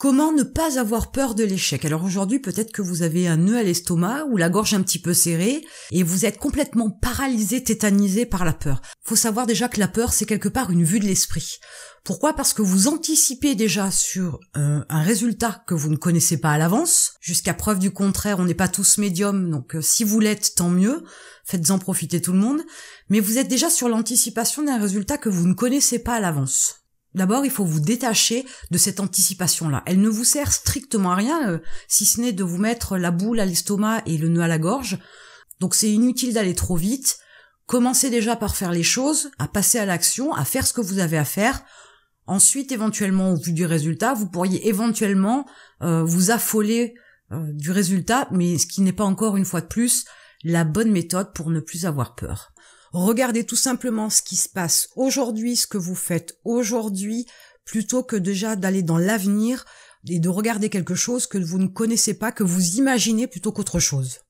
Comment ne pas avoir peur de l'échec Alors aujourd'hui, peut-être que vous avez un nœud à l'estomac ou la gorge un petit peu serrée et vous êtes complètement paralysé, tétanisé par la peur. Faut savoir déjà que la peur, c'est quelque part une vue de l'esprit. Pourquoi Parce que vous anticipez déjà sur euh, un, résultat que vous ne connaissez pas à l'avance. Jusqu'à preuve du contraire, on n'est pas tous médiums, donc euh, si vous l'êtes, tant mieux. Faites-en profiter tout le monde. Mais vous êtes déjà sur l'anticipation d'un résultat que vous ne connaissez pas à l'avance. D'abord, il faut vous détacher de cette anticipation-là. Elle ne vous sert strictement à rien, euh, si ce n'est de vous mettre la boule à l'estomac et le nœud à la gorge. Donc c'est inutile d'aller trop vite. Commencez déjà par faire les choses, à passer à l'action, à faire ce que vous avez à faire. Ensuite, éventuellement, au vu du résultat, vous pourriez éventuellement euh, vous affoler euh, du résultat, mais ce qui n'est pas encore une fois de plus la bonne méthode pour ne plus avoir peur. Regardez tout simplement ce qui se passe aujourd'hui, ce que vous faites aujourd'hui, plutôt que déjà d'aller dans l'avenir et de regarder quelque chose que vous ne connaissez pas, que vous imaginez plutôt qu'autre chose.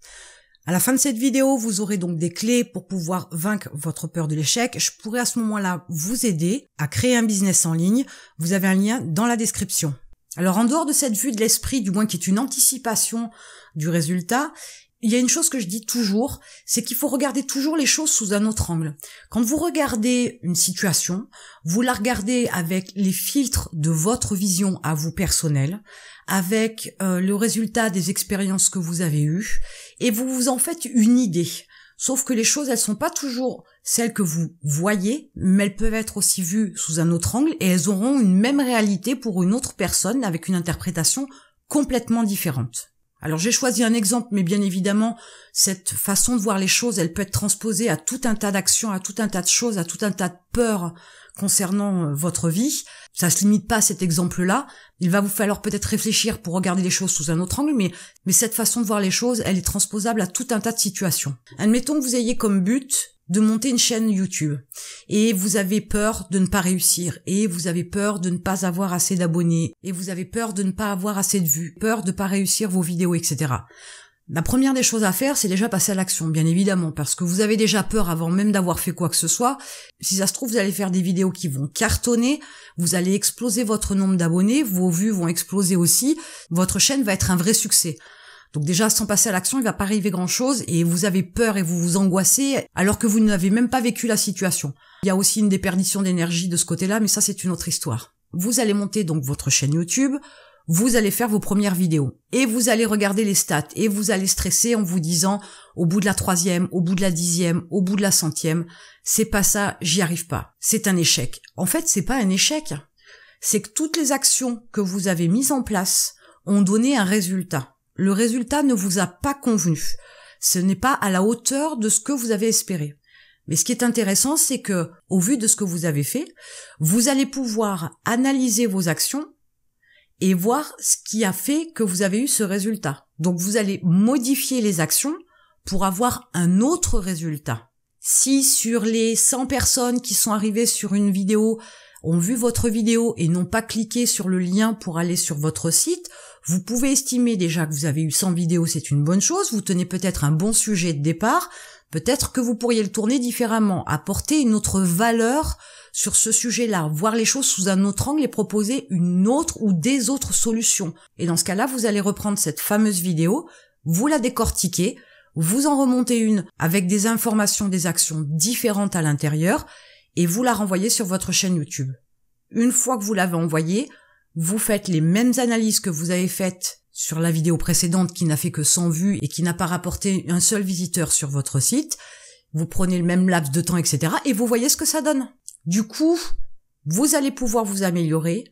À la fin de cette vidéo, vous aurez donc des clés pour pouvoir vaincre votre peur de l'échec. Je pourrai à ce moment-là vous aider à créer un business en ligne. Vous avez un lien dans la description. Alors en dehors de cette vue de l'esprit, du moins qui est une anticipation du résultat, il y a une chose que je dis toujours, c'est qu'il faut regarder toujours les choses sous un autre angle. Quand vous regardez une situation, vous la regardez avec les filtres de votre vision à vous personnelle, avec euh, le résultat des expériences que vous avez eues, et vous vous en faites une idée. Sauf que les choses, elles sont pas toujours celles que vous voyez, mais elles peuvent être aussi vues sous un autre angle, et elles auront une même réalité pour une autre personne avec une interprétation complètement différente. Alors j'ai choisi un exemple, mais bien évidemment, cette façon de voir les choses, elle peut être transposée à tout un tas d'actions, à tout un tas de choses, à tout un tas de peurs concernant euh, votre vie. Ça se limite pas à cet exemple-là. Il va vous falloir peut-être réfléchir pour regarder les choses sous un autre angle, mais, mais cette façon de voir les choses, elle est transposable à tout un tas de situations. Admettons que vous ayez comme but de monter une chaîne YouTube et vous avez peur de ne pas réussir et vous avez peur de ne pas avoir assez d'abonnés et vous avez peur de ne pas avoir assez de vues, peur de ne pas réussir vos vidéos, etc. La première des choses à faire, c'est déjà passer à l'action, bien évidemment, parce que vous avez déjà peur avant même d'avoir fait quoi que ce soit. Si ça se trouve, vous allez faire des vidéos qui vont cartonner, vous allez exploser votre nombre d'abonnés, vos vues vont exploser aussi, votre chaîne va être un vrai succès. Donc déjà, sans passer à l'action, il va pas arriver grand-chose et vous avez peur et vous vous angoissez alors que vous n'avez même pas vécu la situation. Il y a aussi une déperdition d'énergie de ce côté-là, mais ça c'est une autre histoire. Vous allez monter donc votre chaîne YouTube, vous allez faire vos premières vidéos et vous allez regarder les stats et vous allez stresser en vous disant au bout de la troisième, au bout de la dixième, au bout de la centième, c'est pas ça, j'y arrive pas. C'est un échec. En fait, c'est pas un échec. C'est que toutes les actions que vous avez mises en place ont donné un résultat. Le résultat ne vous a pas convenu. Ce n'est pas à la hauteur de ce que vous avez espéré. Mais ce qui est intéressant, c'est que, au vu de ce que vous avez fait, vous allez pouvoir analyser vos actions et voir ce qui a fait que vous avez eu ce résultat. Donc vous allez modifier les actions pour avoir un autre résultat. Si sur les 100 personnes qui sont arrivées sur une vidéo ont vu votre vidéo et n'ont pas cliqué sur le lien pour aller sur votre site, vous pouvez estimer déjà que vous avez eu 100 vidéos, c'est une bonne chose, vous tenez peut-être un bon sujet de départ, peut-être que vous pourriez le tourner différemment, apporter une autre valeur sur ce sujet-là, voir les choses sous un autre angle et proposer une autre ou des autres solutions. Et dans ce cas-là, vous allez reprendre cette fameuse vidéo, vous la décortiquez, vous en remontez une avec des informations, des actions différentes à l'intérieur, et vous la renvoyez sur votre chaîne YouTube. Une fois que vous l'avez envoyée, vous faites les mêmes analyses que vous avez faites sur la vidéo précédente qui n'a fait que 100 vues et qui n'a pas rapporté un seul visiteur sur votre site, vous prenez le même laps de temps, etc., et vous voyez ce que ça donne. Du coup, vous allez pouvoir vous améliorer.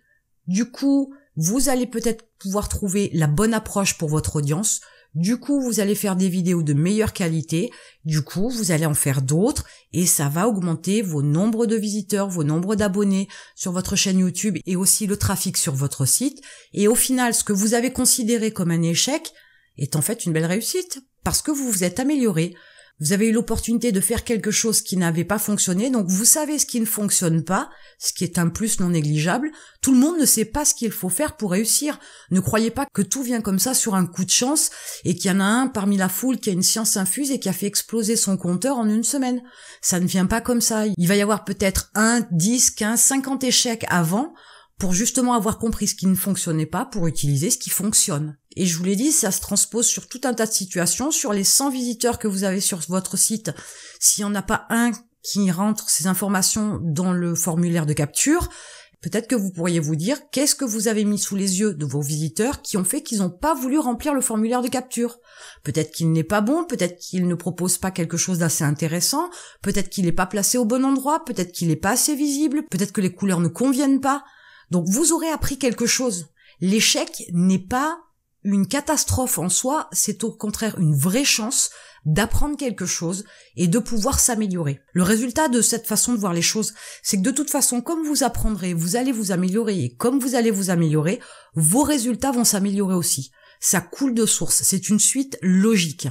Du coup, vous allez peut-être pouvoir trouver la bonne approche pour votre audience. Du coup, vous allez faire des vidéos de meilleure qualité. Du coup, vous allez en faire d'autres et ça va augmenter vos nombres de visiteurs, vos nombres d'abonnés sur votre chaîne YouTube et aussi le trafic sur votre site. Et au final, ce que vous avez considéré comme un échec est en fait une belle réussite parce que vous vous êtes amélioré. Vous avez eu l'opportunité de faire quelque chose qui n'avait pas fonctionné, donc vous savez ce qui ne fonctionne pas, ce qui est un plus non négligeable. Tout le monde ne sait pas ce qu'il faut faire pour réussir. Ne croyez pas que tout vient comme ça sur un coup de chance et qu'il y en a un parmi la foule qui a une science infuse et qui a fait exploser son compteur en une semaine. Ça ne vient pas comme ça. Il va y avoir peut-être un, dix, quinze, cinquante échecs avant pour justement avoir compris ce qui ne fonctionnait pas pour utiliser ce qui fonctionne. Et je vous l'ai dit, ça se transpose sur tout un tas de situations. Sur les 100 visiteurs que vous avez sur votre site, s'il n'y en a pas un qui rentre ces informations dans le formulaire de capture, peut-être que vous pourriez vous dire qu'est-ce que vous avez mis sous les yeux de vos visiteurs qui ont fait qu'ils n'ont pas voulu remplir le formulaire de capture. Peut-être qu'il n'est pas bon, peut-être qu'il ne propose pas quelque chose d'assez intéressant, peut-être qu'il n'est pas placé au bon endroit, peut-être qu'il n'est pas assez visible, peut-être que les couleurs ne conviennent pas. Donc vous aurez appris quelque chose. L'échec n'est pas une catastrophe en soi, c'est au contraire une vraie chance d'apprendre quelque chose et de pouvoir s'améliorer. Le résultat de cette façon de voir les choses, c'est que de toute façon, comme vous apprendrez, vous allez vous améliorer, et comme vous allez vous améliorer, vos résultats vont s'améliorer aussi. Ça coule de source, c'est une suite logique.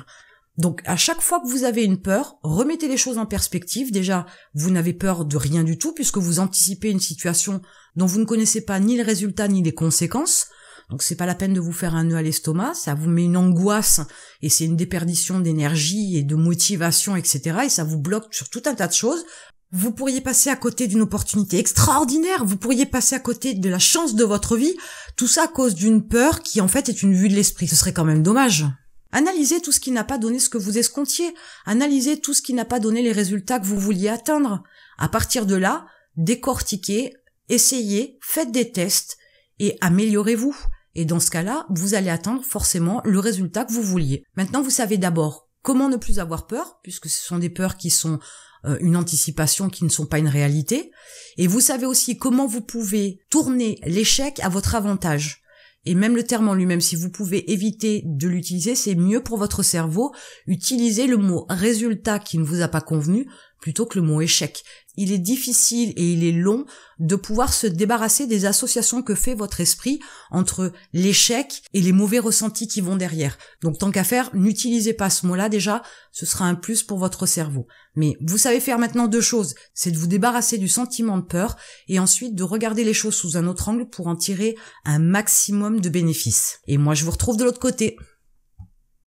Donc à chaque fois que vous avez une peur, remettez les choses en perspective. Déjà, vous n'avez peur de rien du tout puisque vous anticipez une situation dont vous ne connaissez pas ni le résultat ni les conséquences. Donc c'est pas la peine de vous faire un nœud à l'estomac, ça vous met une angoisse et c'est une déperdition d'énergie et de motivation, etc. Et ça vous bloque sur tout un tas de choses. Vous pourriez passer à côté d'une opportunité extraordinaire, vous pourriez passer à côté de la chance de votre vie, tout ça à cause d'une peur qui en fait est une vue de l'esprit. Ce serait quand même dommage. Analysez tout ce qui n'a pas donné ce que vous escomptiez. Analysez tout ce qui n'a pas donné les résultats que vous vouliez atteindre. À partir de là, décortiquez, essayez, faites des tests et améliorez-vous. Et dans ce cas-là, vous allez atteindre forcément le résultat que vous vouliez. Maintenant, vous savez d'abord comment ne plus avoir peur, puisque ce sont des peurs qui sont euh, une anticipation qui ne sont pas une réalité. Et vous savez aussi comment vous pouvez tourner l'échec à votre avantage. Et même le terme en lui-même, si vous pouvez éviter de l'utiliser, c'est mieux pour votre cerveau. Utilisez le mot résultat qui ne vous a pas convenu plutôt que le mot échec. Il est difficile et il est long de pouvoir se débarrasser des associations que fait votre esprit entre l'échec et les mauvais ressentis qui vont derrière. Donc tant qu'à faire, n'utilisez pas ce mot-là déjà, ce sera un plus pour votre cerveau. Mais vous savez faire maintenant deux choses, c'est de vous débarrasser du sentiment de peur et ensuite de regarder les choses sous un autre angle pour en tirer un maximum de bénéfices. Et moi je vous retrouve de l'autre côté.